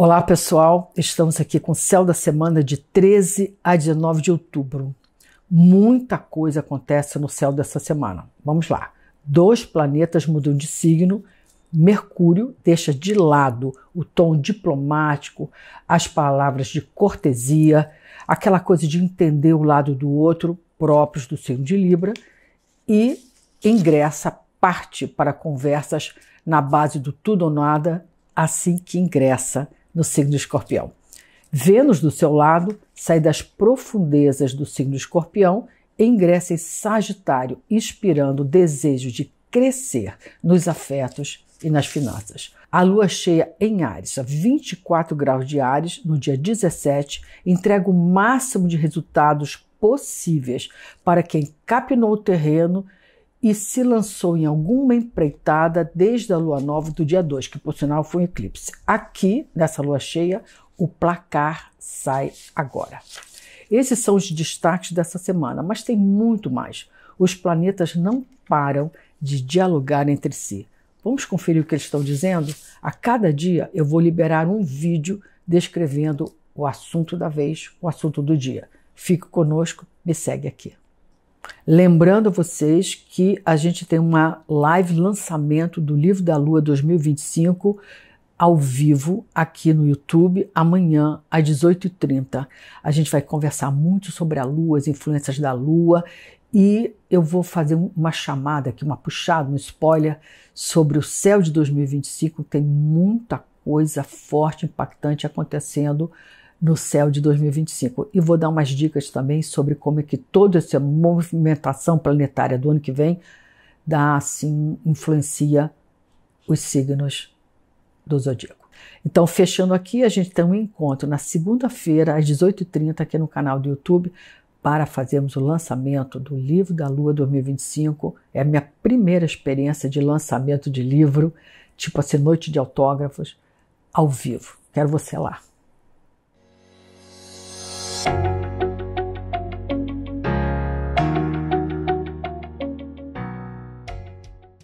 Olá pessoal, estamos aqui com o Céu da Semana de 13 a 19 de outubro. Muita coisa acontece no céu dessa semana. Vamos lá. Dois planetas mudam de signo. Mercúrio deixa de lado o tom diplomático, as palavras de cortesia, aquela coisa de entender o lado do outro, próprios do signo de Libra, e ingressa parte para conversas na base do tudo ou nada assim que ingressa no signo escorpião. Vênus, do seu lado, sai das profundezas do signo escorpião e ingressa em Sagitário, inspirando o desejo de crescer nos afetos e nas finanças. A lua cheia em Ares, a 24 graus de Ares, no dia 17, entrega o máximo de resultados possíveis para quem capinou o terreno e se lançou em alguma empreitada desde a lua nova do dia 2, que por sinal foi um eclipse. Aqui, nessa lua cheia, o placar sai agora. Esses são os destaques dessa semana, mas tem muito mais. Os planetas não param de dialogar entre si. Vamos conferir o que eles estão dizendo? A cada dia eu vou liberar um vídeo descrevendo o assunto da vez, o assunto do dia. Fique conosco, me segue aqui. Lembrando vocês que a gente tem uma live lançamento do Livro da Lua 2025 ao vivo aqui no YouTube amanhã às 18h30. A gente vai conversar muito sobre a Lua, as influências da Lua e eu vou fazer uma chamada aqui, uma puxada, um spoiler sobre o céu de 2025. Tem muita coisa forte, impactante acontecendo no céu de 2025. E vou dar umas dicas também sobre como é que toda essa movimentação planetária do ano que vem dá assim influencia os signos do zodíaco. Então, fechando aqui, a gente tem um encontro na segunda-feira às 18h30 aqui no canal do YouTube para fazermos o lançamento do livro da Lua 2025. É a minha primeira experiência de lançamento de livro, tipo assim, noite de autógrafos ao vivo. Quero você lá.